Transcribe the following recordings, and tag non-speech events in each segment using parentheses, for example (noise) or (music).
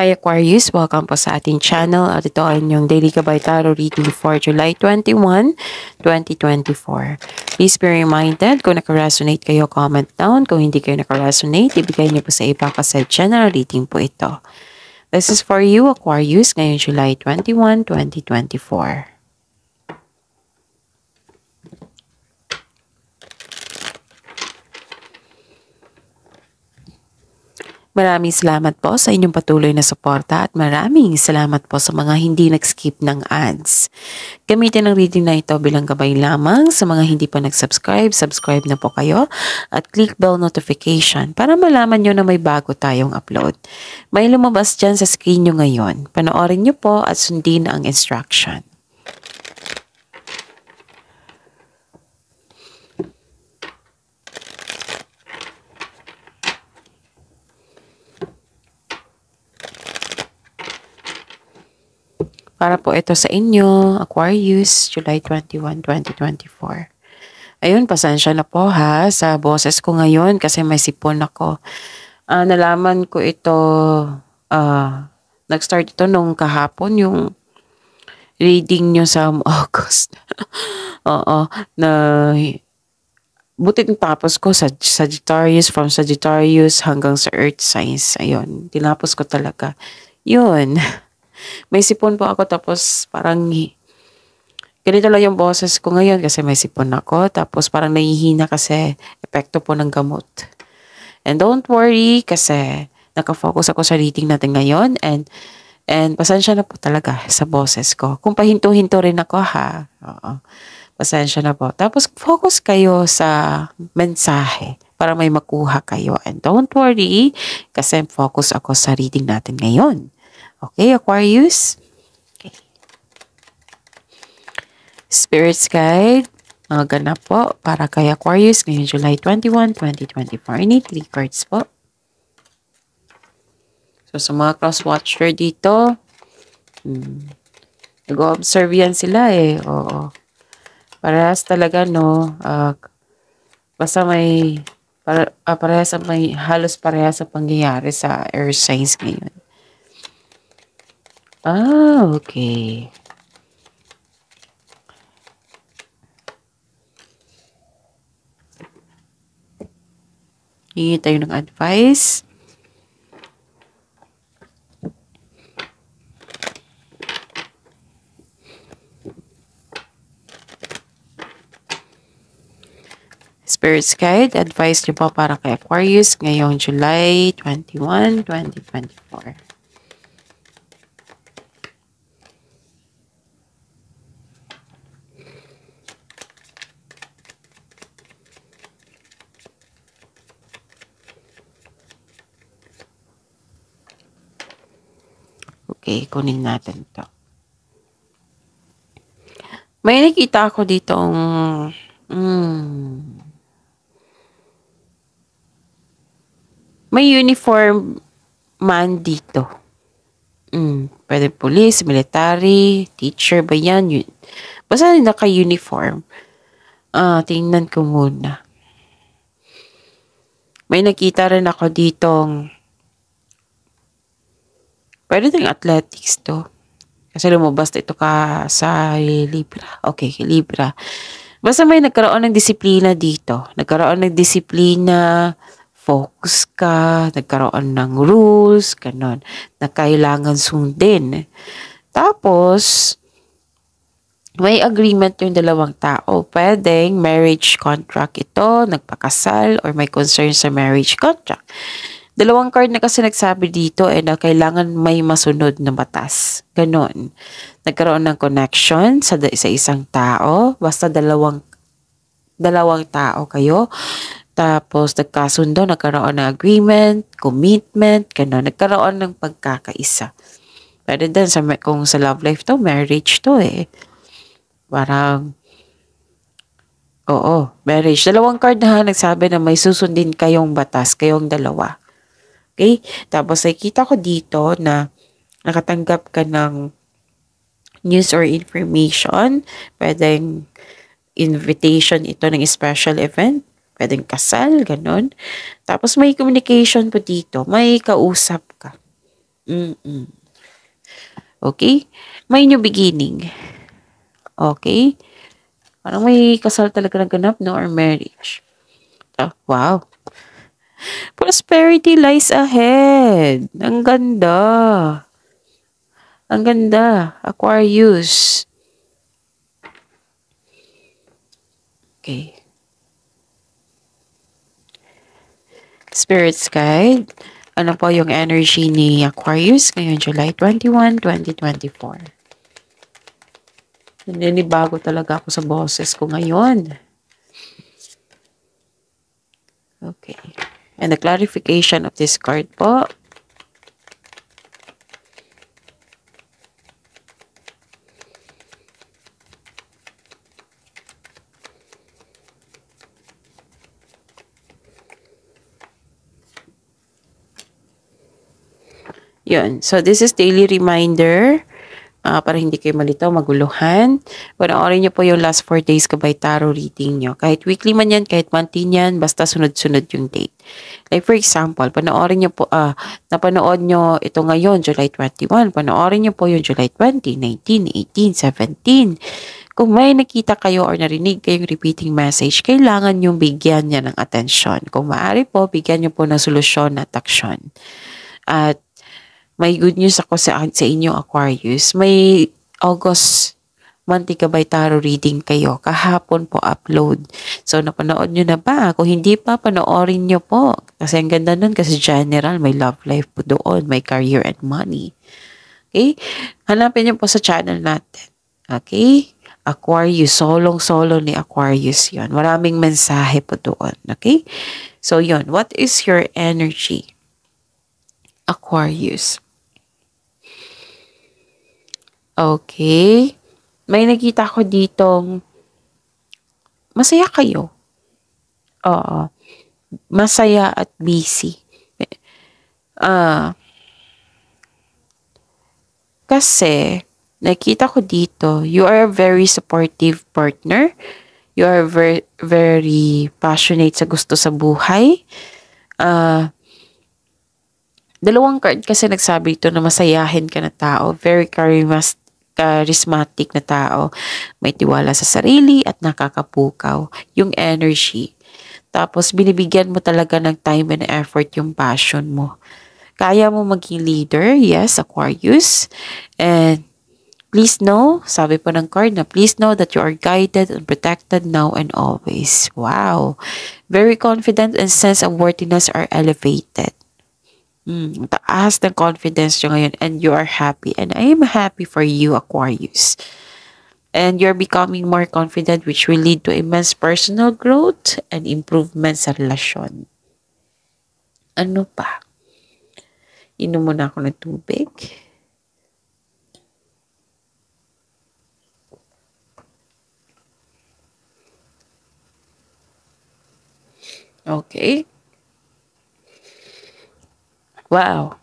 Hi Aquarius, welcome po sa ating channel at ito ay inyong Daily Gabay Tarot reading for July 21, 2024. Please be reminded kung nakaresonate kayo, comment down. Kung hindi kayo nakaresonate, ibigay niyo po sa iba kasi general reading po ito. This is for you Aquarius ngayong July 21, 2024. Maraming salamat po sa inyong patuloy na suporta at maraming salamat po sa mga hindi nag-skip ng ads. Gamitin ang reading na ito bilang gabay lamang sa mga hindi pa nag-subscribe. Subscribe na po kayo at click bell notification para malaman nyo na may bago tayong upload. May lumabas dyan sa screen nyo ngayon. Panoorin nyo po at sundin ang instruction. Para po ito sa inyo, Aquarius, July 21, 2024. Ayun, pasensya na po ha sa boses ko ngayon kasi may sipon ako. Uh, nalaman ko ito, uh, nag-start ito nung kahapon yung reading nyo sa (laughs) August. Oo, na buti tapos ko sa Sagittarius, from Sagittarius hanggang sa Earth Signs. Ayun, tinapos ko talaga. Yun. (laughs) may sipon po ako tapos parang ganito lang yung boses ko ngayon kasi may sipon ako tapos parang nahihina kasi epekto po ng gamot. And don't worry kasi nakafocus ako sa reading natin ngayon and and pasensya na po talaga sa boses ko. Kung pahinto-hinto rin ako ha. Oo. Pasensya na po. Tapos focus kayo sa mensahe para may makuha kayo. And don't worry kasi focus ako sa reading natin ngayon. Okay, Aquarius. Okay. Spirits Guide. Mga ganap po para kay Aquarius ngayong July 21, 2024. Ini, 3 cards po. So, sa mga cross-watcher dito, hmm, nag-observe yan sila eh. Oo. Parehas talaga, no? Uh, basta may, para, uh, parehas, may halos parehas sa pangyayari sa air signs ngayon. Ah, okay. Hingi tayo ng advice. Spirits Guide, advice niyo po para kay Aquarius ngayong July 21, 2025. Okay, kunin natin to. May nakita ako dito ang... Mm, may uniform man dito. Mm, pwede police, military, teacher ba yan? Yun. Basta naka-uniform. Ah, tingnan ko muna. May nakita rin ako ditong Pwede ding athletics to. Kasi lumabas ito ka sa Libra. Okay, Libra. Basta may nagkaroon ng disiplina dito. Nagkaroon ng disiplina, focus ka, nagkaroon ng rules, ganun, na kailangan sundin. Tapos, may agreement yung dalawang tao. Pwedeng marriage contract ito, nagpakasal, or may concern sa marriage contract. Dalawang card na kasi nagsabi dito eh na kailangan may masunod na batas. Ganon. Nagkaroon ng connection sa, sa isang tao. Basta dalawang, dalawang tao kayo. Tapos nagkasundo, nagkaroon ng agreement, commitment, ganon. Nagkaroon ng pagkakaisa. Pwede din sa, kung sa love life to, marriage to eh. Parang Oo, marriage. Dalawang card na nagsabi na may susundin kayong batas, kayong dalawa. Okay? Tapos nakikita ko dito na nakatanggap ka ng news or information, pwedeng invitation ito ng special event, pwedeng kasal, ganun. Tapos may communication po dito, may kausap ka. Mm-mm. Okay? May new beginning. Okay? Parang may kasal talaga na ganap, no? Or marriage. Oh, wow. Prosperity lies ahead. Ang ganda. Ang ganda. Aquarius. Okay. Spirits Guide. Ano po yung energy ni Aquarius ngayon July 21, 2024? Naninibago talaga ako sa bosses ko ngayon. Okay. And the clarification of this card po. Yun. So, this is daily reminder uh, para hindi kayo malito, maguluhan. Panoorin niyo po yung last 4 days kabay tarot reading niyo. Kahit weekly man yan, kahit monthly yan, basta sunod-sunod yung date. Like for example, panoorin niyo po, uh, napanood niyo ito ngayon, July 21. Panoorin niyo po yung July 20, 19, 18, 17. Kung may nakita kayo or narinig kayong repeating message, kailangan yung bigyan niya ng atensyon. Kung maaari po, bigyan niyo po ng solusyon at aksyon. At may good news ako sa, sa inyo Aquarius. May August Mantika by Tarot reading kayo. Kahapon po upload. So, napanood nyo na ba? Kung hindi pa, panoorin nyo po. Kasi ang ganda nun, kasi general, may love life po doon, may career and money. Okay? Hanapin nyo po sa channel natin. Okay? Aquarius, solong-solo ni Aquarius yon. Maraming mensahe po doon. Okay? So, yon. What is your energy? Aquarius. Okay. May nakita ko ditong masaya kayo. Oo. Masaya at busy. Ah. Uh, kasi, nakita ko dito, you are a very supportive partner. You are very, very passionate sa gusto sa buhay. Uh, dalawang card kasi nagsabi ito na masayahin ka na tao. Very charismatic charismatic na tao. May tiwala sa sarili at nakakapukaw. Yung energy. Tapos, binibigyan mo talaga ng time and effort yung passion mo. Kaya mo maging leader, yes, Aquarius. And please know, sabi po ng card na, please know that you are guided and protected now and always. Wow! Very confident and sense of worthiness are elevated. Mm, taas ng confidence nyo ngayon and you are happy. And I am happy for you, Aquarius. And you're becoming more confident which will lead to immense personal growth and improvement sa relasyon. Ano pa? Inom muna ako ng tubig. Okay. Wow.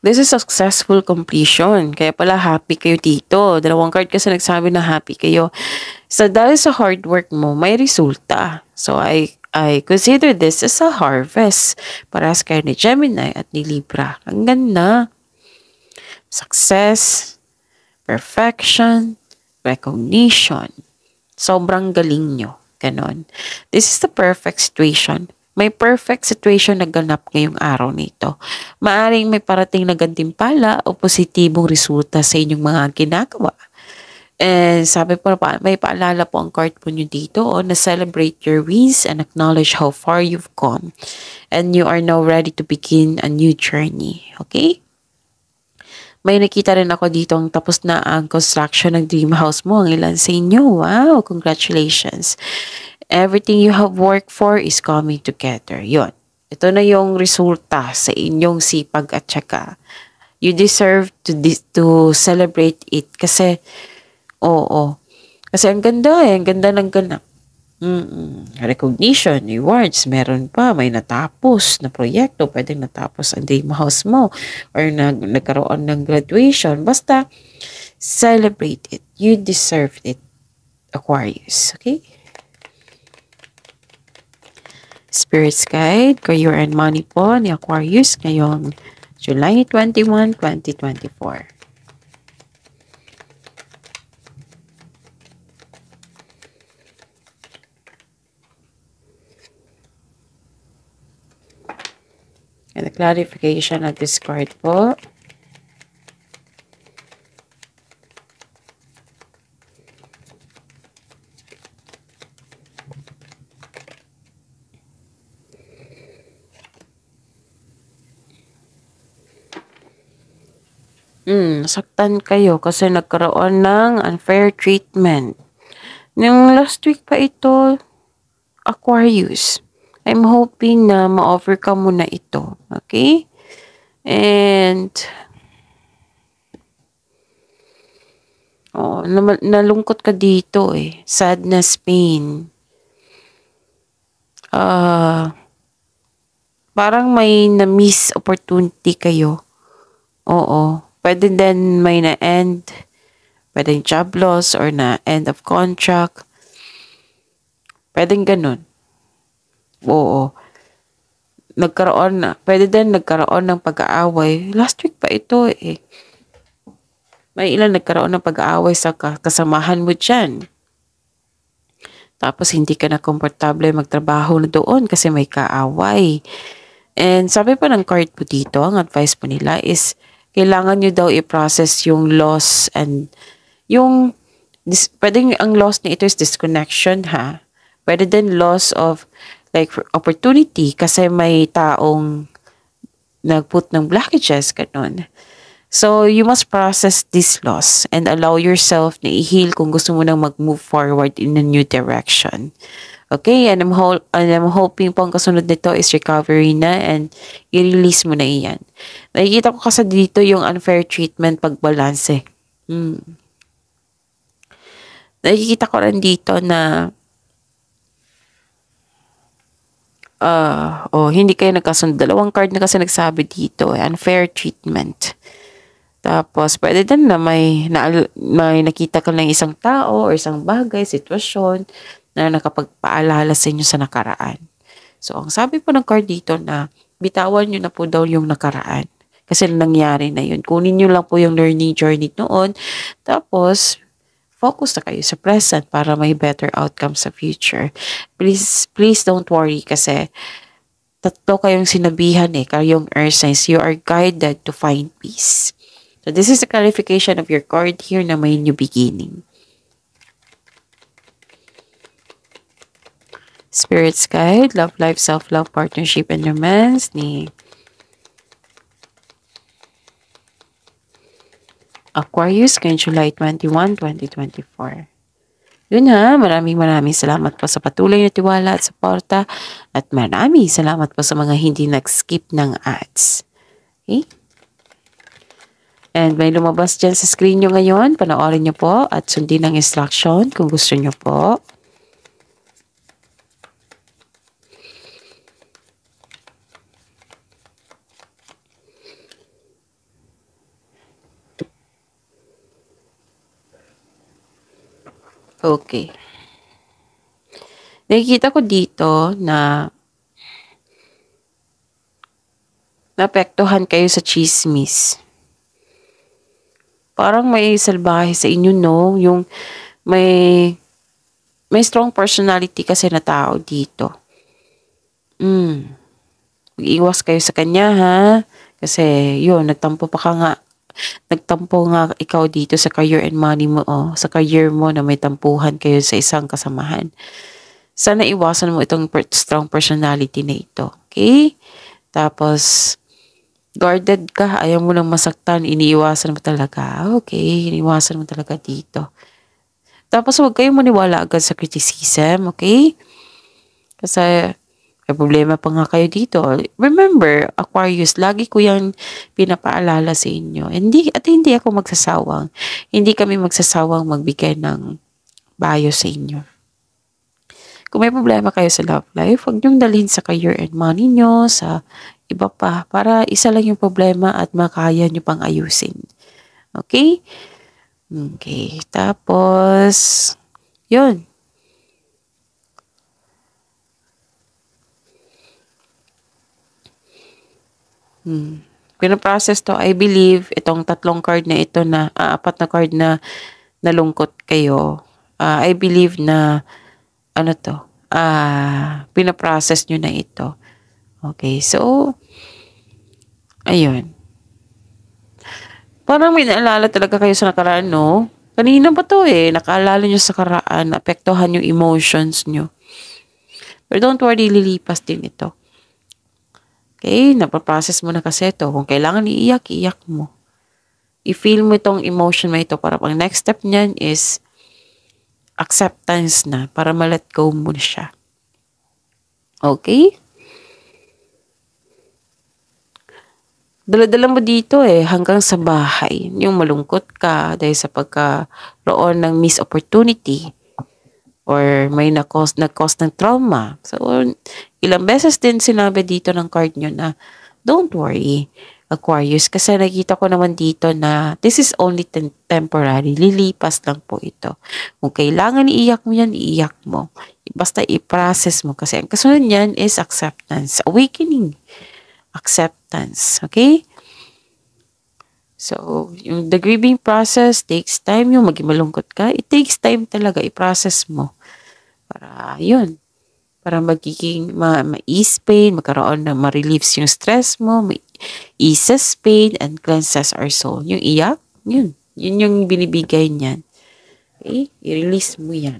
This is successful completion. Kaya pala happy kayo dito. Dalawang card kasi nagsabi na happy kayo. So dahil sa hard work mo, may resulta. So I I consider this as a harvest para sa kayo ni Gemini at ni Libra. Ang ganda. Success, perfection, recognition. Sobrang galing nyo. Ganon. This is the perfect situation may perfect situation na ganap ngayong araw nito. Maaring may parating na gantimpala o positibong resulta sa inyong mga ginagawa. And sabi po, may paalala po ang card po nyo dito o oh, na celebrate your wins and acknowledge how far you've come. And you are now ready to begin a new journey. Okay? may nakita rin ako dito ang tapos na ang construction ng dream house mo. Ang ilan sa inyo. Wow! Congratulations! Everything you have worked for is coming together. Yun. Ito na yung resulta sa inyong sipag at saka. You deserve to, to celebrate it. Kasi, oo. Oh, Kasi ang ganda eh. Ang ganda ng ganap. Mm-mm. Recognition, rewards, meron pa, may natapos na proyekto, pwedeng natapos ang dream house mo or nag nagkaroon ng graduation. Basta, celebrate it. You deserve it, Aquarius. Okay? Spirit's Guide, Career and Money po ni Aquarius ngayong July 21, 2024. And the clarification at this card po Mm, nasaktan kayo kasi nagkaroon ng unfair treatment. Nung last week pa ito, Aquarius, I'm hoping na ma-overcome mo na ito. Okay? And, oh, nalungkot ka dito eh. Sadness, pain. Ah, uh, parang may na-miss opportunity kayo. Oo. Pwede din may na-end, pwedeng job loss or na end of contract. Pwedeng ganun. Oo. Nagkaroon na, pwede din nagkaroon ng pag-aaway. Last week pa ito eh. May ilan nagkaroon ng pag-aaway sa kasamahan mo dyan. Tapos hindi ka na komportable magtrabaho na doon kasi may kaaway. And sabi pa ng card po dito, ang advice po nila is kailangan nyo daw i-process yung loss and yung, dis, pwedeng ang loss na ito is disconnection ha. Pwede din loss of like opportunity kasi may taong nagput ng blockages, ganun. So, you must process this loss and allow yourself na i-heal kung gusto mo nang mag-move forward in a new direction. Okay, and I'm, ho- and I'm hoping po ang kasunod nito is recovery na and i-release mo na iyan. Nakikita ko kasi dito yung unfair treatment pagbalanse. Eh. Hmm. Nakikita ko rin dito na uh, oh, hindi kayo nagkasunod. Dalawang card na kasi nagsabi dito, eh, unfair treatment. Tapos, pwede din na may, na, may nakita ka ng isang tao or isang bagay, sitwasyon, na nakapagpaalala sa inyo sa nakaraan. So, ang sabi po ng card dito na bitawan nyo na po daw yung nakaraan. Kasi nangyari na yun. Kunin nyo lang po yung learning journey noon. Tapos, focus na kayo sa present para may better outcome sa future. Please, please don't worry kasi tatlo kayong sinabihan eh, kayong earth signs. You are guided to find peace. So, this is the clarification of your card here na may new beginning. Spirit's Guide, Love Life, Self-Love, Partnership, and Romance ni Aquarius ngayong July 21, 2024. Yun ha, maraming maraming salamat po sa patuloy na tiwala at suporta at maraming salamat po sa mga hindi nag-skip ng ads. Okay? And may lumabas dyan sa screen nyo ngayon, panoorin nyo po at sundin ang instruction kung gusto nyo po. Okay. Nakikita ko dito na naapektuhan kayo sa chismis. Parang may salbahe sa inyo, no? Yung may may strong personality kasi na tao dito. Mm. iwas kayo sa kanya, ha? Kasi, yun, nagtampo pa ka nga nagtampo nga ikaw dito sa career and money mo, oh, sa career mo na may tampuhan kayo sa isang kasamahan. Sana iwasan mo itong strong personality na ito. Okay? Tapos, guarded ka, ayaw mo lang masaktan, iniiwasan mo talaga. Okay, iniiwasan mo talaga dito. Tapos, huwag kayong maniwala agad sa criticism, okay? Kasi, may problema pa nga kayo dito. Remember, Aquarius, lagi ko yan pinapaalala sa inyo. Hindi, at hindi ako magsasawang. Hindi kami magsasawang magbigay ng bayo sa inyo. Kung may problema kayo sa love life, huwag niyong dalhin sa career and money niyo, sa iba pa, para isa lang yung problema at makaya niyo pang ayusin. Okay? Okay. Tapos, yun. Hmm. Pinaprocess to, I believe, itong tatlong card na ito na, uh, apat na card na nalungkot kayo. Uh, I believe na, ano to, uh, pinaprocess nyo na ito. Okay, so, ayun. Parang may naalala talaga kayo sa nakaraan, no? Kanina pa to eh? Nakaalala nyo sa karaan, apektuhan yung emotions nyo. But don't worry, lilipas din ito. Okay, eh, napaprocess mo na kasi ito. Kung kailangan iiyak, iiyak mo. I-feel mo itong emotion mo ito para pang next step niyan is acceptance na para ma-let go mo siya. Okay? Daladala mo dito eh hanggang sa bahay. Yung malungkot ka dahil sa pagkaroon ng missed opportunity or may na-cause, nag-cause ng trauma. So, ilang beses din sinabi dito ng card nyo na, don't worry, Aquarius, kasi nakita ko naman dito na this is only tem temporary, lilipas lang po ito. Kung kailangan iiyak mo yan, iiyak mo. Basta i-process mo kasi ang kasunod niyan is acceptance, awakening, acceptance, okay? So, yung the grieving process takes time, yung maging malungkot ka, it takes time talaga, i-process mo para yun, para magiging ma- ma-ease pain, magkaroon ng ma-relieves yung stress mo, ma-eases pain, and cleanses our soul. Yung iyak, yun. Yun yung binibigay niyan. Okay? I-release mo yan.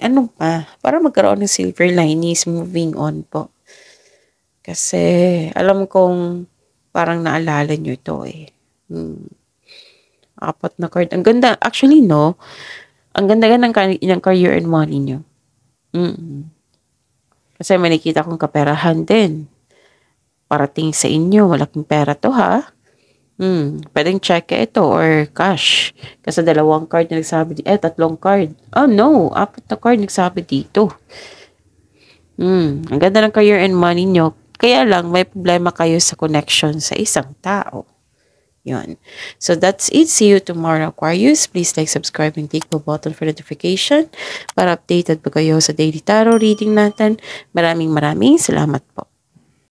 Ano pa? Para magkaroon ng silver linings, moving on po. Kasi alam kong parang naalala nyo ito eh. Hmm. Apat na card. Ang ganda. Actually, no ang ganda ng, ng career and money nyo. Mm-mm. Kasi may nakita kong kaperahan din. Parating sa inyo, malaking pera to ha. Mm, pwedeng check ito or cash. Kasi dalawang card na nagsabi dito. Eh, tatlong card. Oh no, apat na card nagsabi dito. Mm, ang ganda ng career and money nyo. Kaya lang, may problema kayo sa connection sa isang tao. Yun. So that's it. See you tomorrow, Aquarius. Please like, subscribe, and click the button for notification para updated po kayo sa daily tarot reading natin. Maraming maraming salamat po.